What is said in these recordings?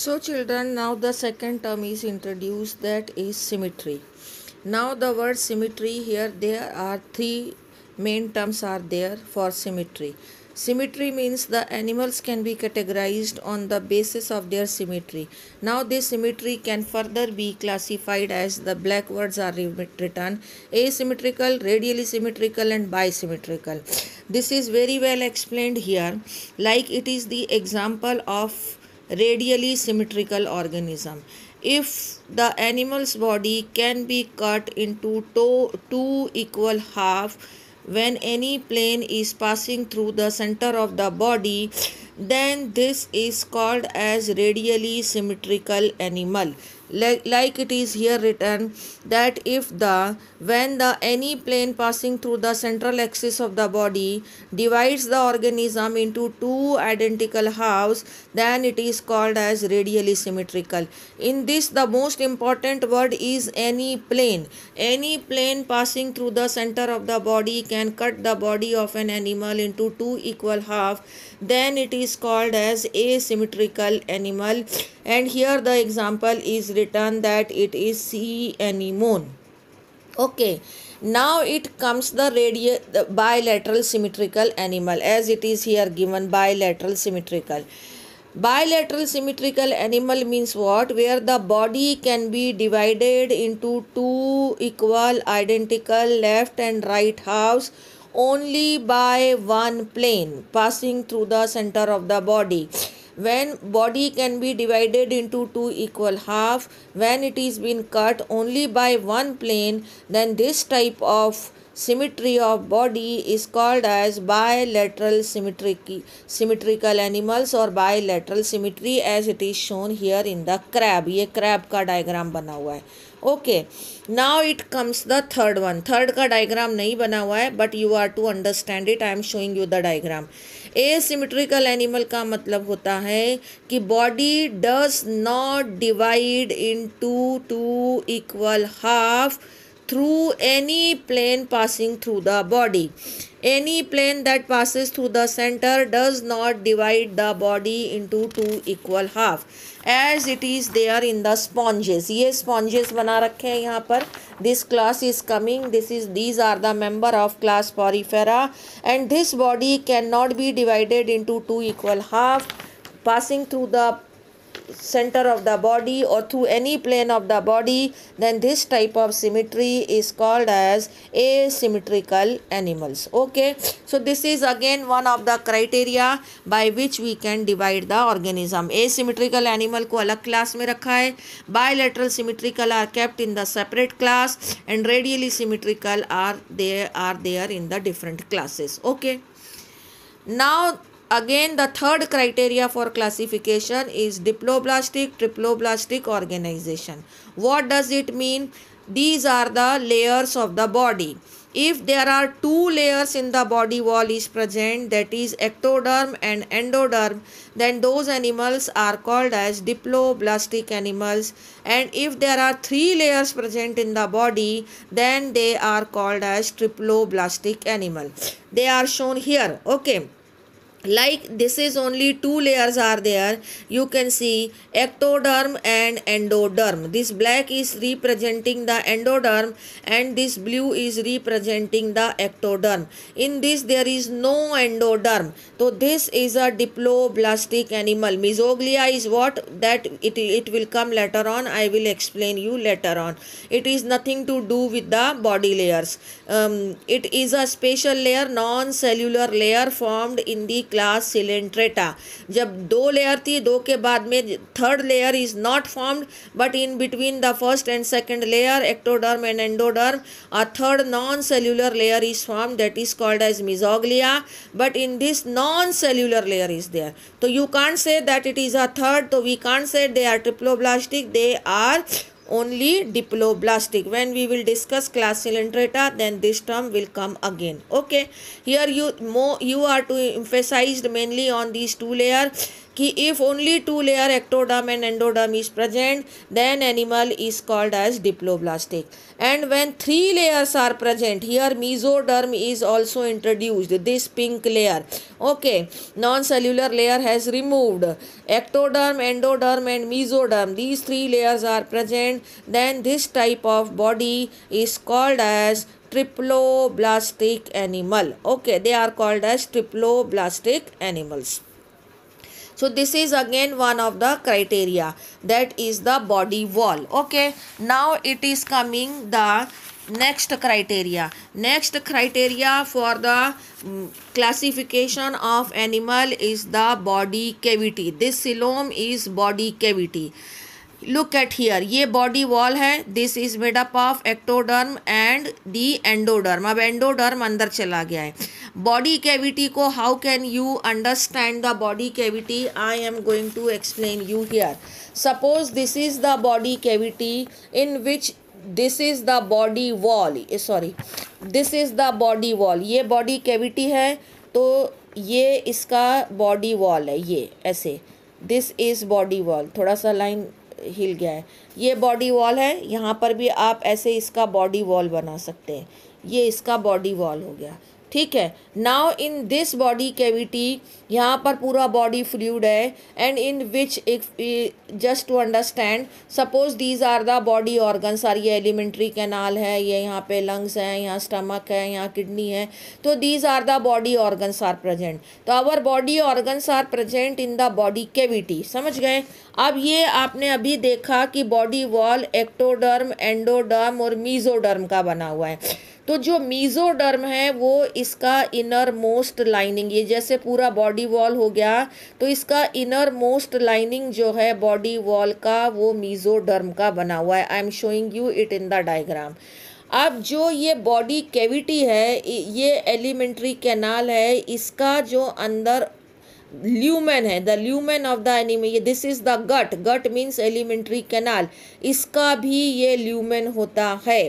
So children, now the second term is introduced that is symmetry. Now the word symmetry here there are three main terms are there for symmetry. Symmetry means the animals can be categorized on the basis of their symmetry. Now this symmetry can further be classified as the black words are written asymmetrical, radially symmetrical and bisymmetrical. This is very well explained here like it is the example of radially symmetrical organism if the animal's body can be cut into two equal half when any plane is passing through the center of the body then this is called as radially symmetrical animal like, like it is here written that if the when the any plane passing through the central axis of the body divides the organism into two identical halves then it is called as radially symmetrical in this the most important word is any plane any plane passing through the center of the body can cut the body of an animal into two equal half then it is called as asymmetrical animal and here the example is written that it is sea anemone okay now it comes the radial the bilateral symmetrical animal as it is here given bilateral symmetrical bilateral symmetrical animal means what where the body can be divided into two equal identical left and right halves only by one plane passing through the center of the body when body can be divided into two equal half when it is been cut only by one plane then this type of symmetry of body is called as bilateral symmetric symmetrical animals or bilateral symmetry as it is shown here in the crab ये crab का diagram बना हुआ है okay now it comes the third one third का diagram नहीं बना हुआ है but you are to understand it I am showing you the diagram a symmetrical animal का मतलब होता है कि body does not divide into two equal half through any plane passing through the body any plane that passes through the center does not divide the body into two equal half as it is there in the sponges ये sponges बना रखे हैं यहाँ पर this class is coming this is these are the member of class porifera and this body cannot be divided into two equal half passing through the center of the body or through any plane of the body then this type of symmetry is called as asymmetrical animals okay so this is again one of the criteria by which we can divide the organism asymmetrical animal ko alag class mein rakha hai bilateral symmetrical are kept in the separate class and radially symmetrical are they are there in the different classes okay now Again, the third criteria for classification is diploblastic, triploblastic organization. What does it mean? These are the layers of the body. If there are two layers in the body wall is present, that is ectoderm and endoderm, then those animals are called as diploblastic animals. And if there are three layers present in the body, then they are called as triploblastic animal. They are shown here. Okay like this is only two layers are there you can see ectoderm and endoderm this black is representing the endoderm and this blue is representing the ectoderm in this there is no endoderm so this is a diploblastic animal mesoglia is what that it, it will come later on i will explain you later on it is nothing to do with the body layers um, it is a spatial layer non-cellular layer formed in the class Coelenterata जब दो layer थी दो के बाद में third layer is not formed but in between the first and second layer ectoderm and endoderm a third non cellular layer is form that is called as mesoglea but in this non cellular layer is there तो you can say that it is a third तो we can say they are triploblastic they are only diploblastic when we will discuss class cylindrata then this term will come again okay here you more you are to emphasized mainly on these two layers कि if only two layer ectoderm and endoderm is present then animal is called as diploblastic and when three layers are present here mesoderm is also introduced this pink layer okay non-cellular layer has removed ectoderm endoderm and mesoderm these three layers are present then this type of body is called as triploblastic animal okay they are called as triploblastic animals so this is again one of the criteria that is the body wall okay now it is coming the next criteria next criteria for the mm, classification of animal is the body cavity this coelom is body cavity look at here ये body wall है this is made up of ectoderm and the endoderm अब endoderm अंदर चला गया है body cavity को how can you understand the body cavity I am going to explain you here suppose this is the body cavity in which this is the body wall sorry this is the body wall ये body cavity है तो ये इसका body wall है ये ऐसे this is body wall थोड़ा सा लाइन हिल गया है ये बॉडी वॉल है यहाँ पर भी आप ऐसे इसका बॉडी वॉल बना सकते हैं ये इसका बॉडी वॉल हो गया ठीक है now in this body cavity यहाँ पर पूरा बॉडी फ्लूड है एंड इन विच एक just to understand suppose these are the body organs are ये एलिमेंट्री कैनाल है ये यहाँ पे लंग्स हैं यहाँ स्टमक है यहाँ किडनी है तो these are the body organs are present तो our body organs are present in the body cavity समझ गए अब ये आपने अभी देखा कि बॉडी वॉल एक्टोडर्म एंडोडर्म और मीजोडर्म का बना हुआ है तो जो मीज़ोडर्म है वो इसका इनर मोस्ट लाइनिंग ये जैसे पूरा बॉडी वॉल हो गया तो इसका इनर मोस्ट लाइनिंग जो है बॉडी वॉल का वो मीज़ोडर्म का बना हुआ है I am showing you it in the diagram अब जो ये बॉडी कैविटी है ये एलिमेंट्री कैनाल है इसका जो अंदर ल्यूमेन है the lumen of the animal ये this is the gut gut means alimentary canal इसका भी ये ल्यूमेन होता है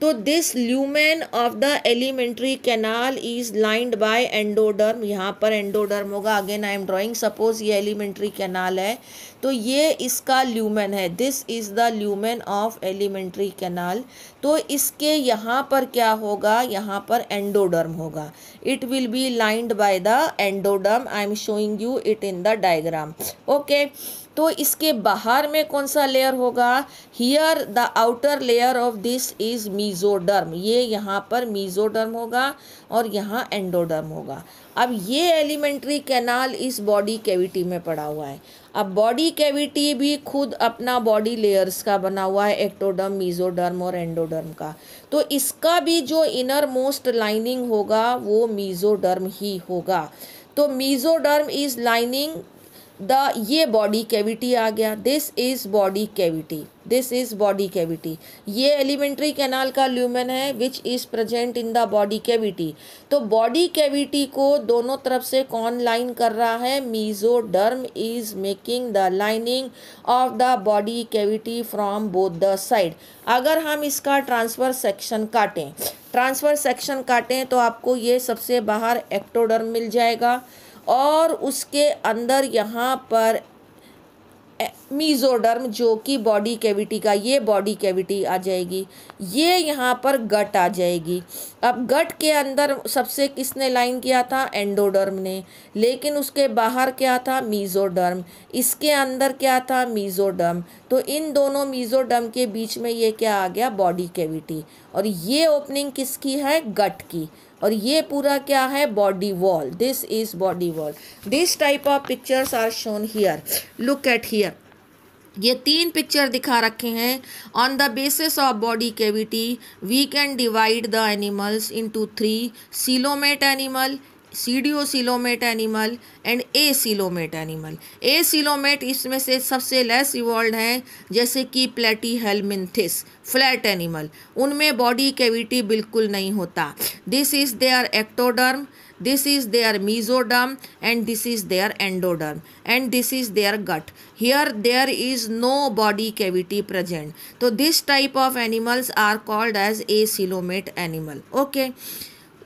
तो this lumen of the alimentary canal is lined by endoderm यहाँ पर एंडोडर्म होगा again I am drawing suppose ये एलिमेंट्री कैनाल है तो ये इसका ल्यूमेन है this is the lumen of alimentary canal तो इसके यहाँ पर क्या होगा यहाँ पर एंडोडर्म होगा it will be lined by the endoderm I am showing you it in the diagram okay okay. तो इसके बाहर में कौन सा लेयर होगा here the outer layer of this is mesoderm ये यहाँ पर मीजोडर्म होगा और यहाँ एंडोडर्म होगा अब ये एलिमेंट्री कैनाल इस बॉडी कैविटी में पड़ा हुआ है अब बॉडी कैविटी भी खुद अपना बॉडी लेयर्स का बना हुआ है एक्टोडर्म मीजोडर्म और एंडोडर्म का तो इसका भी जो इनर मोस्ट लाइनिंग होगा वो मीजोडर्म ही होगा तो मीजोडर्म इज़ लाइनिंग द ये बॉडी कैविटी आ गया this is body cavity this is body cavity ये एलिमेंट्री कैनाल का ल्यूमन है which is present in the body cavity तो बॉडी कैविटी को दोनों तरफ से कौन लाइन कर रहा है mesoderm is making the lining of the body cavity from both the side अगर हम इसका ट्रांसफर सेक्शन काटें ट्रांसफर सेक्शन काटें तो आपको ये सबसे बाहर एक्टोडर्म मिल जाएगा और उसके अंदर यहाँ पर मीजोडर्म जो कि बॉडी कैविटी का ये बॉडी कैविटी आ जाएगी ये यहाँ पर गट आ जाएगी अब गट के अंदर सबसे किसने लाइन किया था एंडोडर्म ने लेकिन उसके बाहर क्या था मीजोडर्म इसके अंदर क्या था मीजोडर्म तो इन दोनों मीजोडर्म के बीच में ये क्या आ गया बॉडी कैविटी और ये ओपनिंग किसकी है गट की और ये पूरा क्या है body wall this is body wall this type of pictures are shown here look at here ये तीन पिक्चर दिखा रखे हैं on the basis of body cavity we can divide the animals into three coelomate animal pseudo coelomate animal and a coelomate animal a coelomate इसमें से सबसे less evolve हैं जैसे कि प्लेटी हेलमिंथिस फ्लैट एनिमल उनमें बॉडी कैविटी बिल्कुल नहीं होता this is there ectoderm this is their mesoderm and this is their endoderm and this is their gut here there is no body cavity present तो this type of animals are called as a coelomate animal okay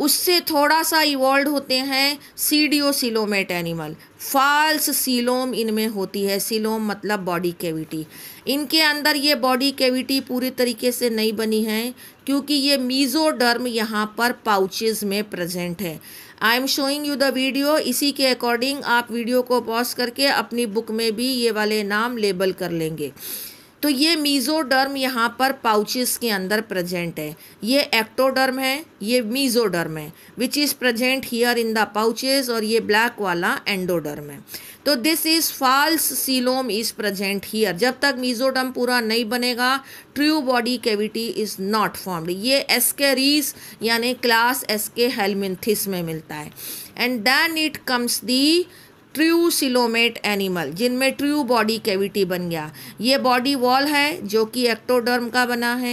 उससे थोड़ा सा evolve होते हैं pseudo coelomate animal false coelom इनमें होती है coelom मतलब बॉडी कैविटी इनके अंदर ये बॉडी कैविटी पूरी तरीके से नहीं बनी है क्योंकि ये मीजोडर्म यहाँ पर पाउचेस में प्रेजेंट है I am showing you the video इसी के अकॉर्डिंग आप वीडियो को पॉज करके अपनी बुक में भी ये वाले नाम लेबल कर लेंगे तो ये मीज़ोडर्म यहाँ पर पाउचेस के अंदर प्रेजेंट है ये एक्टोडर्म है ये मीज़ोडर्म है which is present here in the pouches और ये ब्लैक वाला एंडोडर्म है तो this is false coelom is present here जब तक मीज़ोडर्म पूरा नहीं बनेगा true body cavity is not formed ये एस्केरीज यानी क्लास एस्के हेलमिंथिस में मिलता है and then it comes the true coelomate animal जिनमें ट्रू बॉडी कैविटी बन गया ये बॉडी वॉल है जो कि एक्टोडर्म का बना है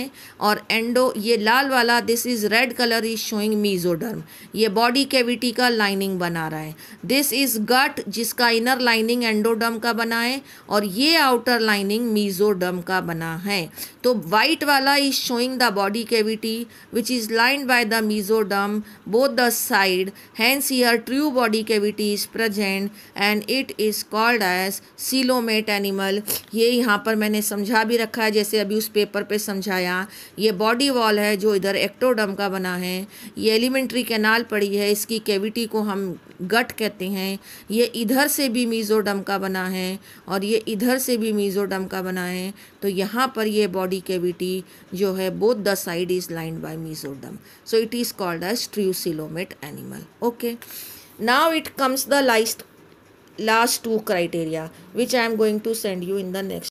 और एंडो ये लाल वाला this is red colour is showing mesoderm ये बॉडी कैविटी का लाइनिंग बना रहा है दिस इज़ गट जिसका इनर लाइनिंग एंडोडर्म का बना है और ये आउटर लाइनिंग मीजोडर्म का बना है तो वाइट वाला is showing the body cavity which is lined by the mesoderm both the side hence यर true body cavity is present and it is called as coelomate animal ये यहाँ पर मैंने समझा भी रखा है जैसे अभी उस पेपर पे समझाया ये बॉडी वॉल है जो इधर एक्टोडम का बना है ये एलिमेंट्री कैनाल पड़ी है इसकी कैविटी को हम गट कहते हैं ये इधर से भी मीज़ोडम का बना है और ये इधर से भी मीज़ोडम का बना है तो यहाँ पर ये बॉडी कैविटी जो है both the side is line by mesoderm so it is called as true coelomate animal okay now it comes the last last two criteria which I am going to send you in the next